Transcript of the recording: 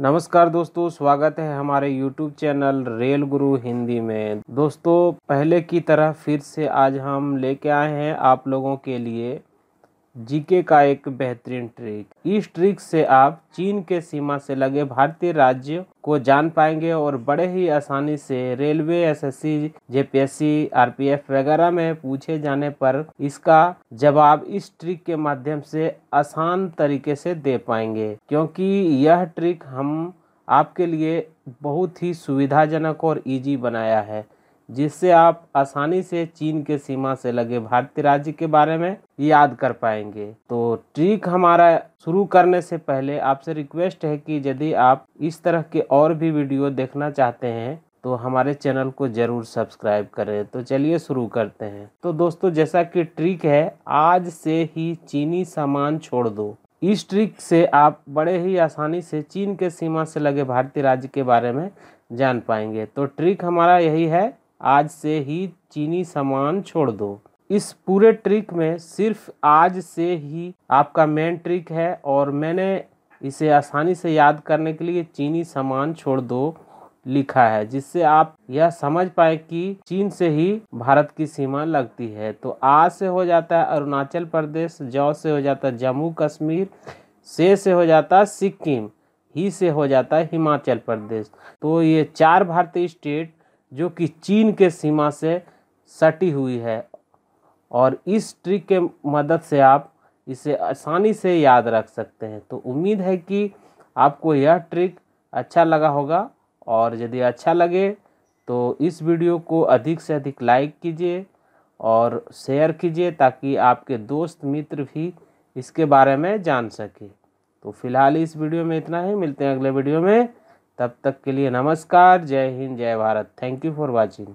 नमस्कार दोस्तों स्वागत है हमारे YouTube चैनल रेल गुरु हिंदी में दोस्तों पहले की तरह फिर से आज हम लेके आए हैं आप लोगों के लिए जीके का एक बेहतरीन ट्रिक इस ट्रिक से आप चीन के सीमा से लगे भारतीय राज्य को जान पाएंगे और बड़े ही आसानी से रेलवे एसएससी, जेपीएससी, आरपीएफ वगैरह में पूछे जाने पर इसका जवाब इस ट्रिक के माध्यम से आसान तरीके से दे पाएंगे क्योंकि यह ट्रिक हम आपके लिए बहुत ही सुविधाजनक और इजी बनाया है जिससे आप आसानी से चीन के सीमा से लगे भारतीय राज्य के बारे में याद कर पाएंगे तो ट्रिक हमारा शुरू करने से पहले आपसे रिक्वेस्ट है कि यदि आप इस तरह के और भी वीडियो देखना चाहते हैं तो हमारे चैनल को ज़रूर सब्सक्राइब करें तो चलिए शुरू करते हैं तो दोस्तों जैसा कि ट्रिक है आज से ही चीनी सामान छोड़ दो इस ट्रिक से आप बड़े ही आसानी से चीन के सीमा से लगे भारतीय राज्य के बारे में जान पाएंगे तो ट्रिक हमारा यही है आज से ही चीनी सामान छोड़ दो इस पूरे ट्रिक में सिर्फ आज से ही आपका मेन ट्रिक है और मैंने इसे आसानी से याद करने के लिए चीनी सामान छोड़ दो लिखा है जिससे आप यह समझ पाए कि चीन से ही भारत की सीमा लगती है तो आ से हो जाता है अरुणाचल प्रदेश जौ से हो जाता है जम्मू कश्मीर से से हो जाता है सिक्किम ही से हो जाता है हिमाचल प्रदेश तो ये चार भारतीय स्टेट जो कि चीन के सीमा से सटी हुई है और इस ट्रिक के मदद से आप इसे आसानी से याद रख सकते हैं तो उम्मीद है कि आपको यह ट्रिक अच्छा लगा होगा और यदि अच्छा लगे तो इस वीडियो को अधिक से अधिक लाइक कीजिए और शेयर कीजिए ताकि आपके दोस्त मित्र भी इसके बारे में जान सके तो फिलहाल इस वीडियो में इतना ही मिलते हैं अगले वीडियो में तब तक के लिए नमस्कार जय हिंद जय Bharat thank you for watching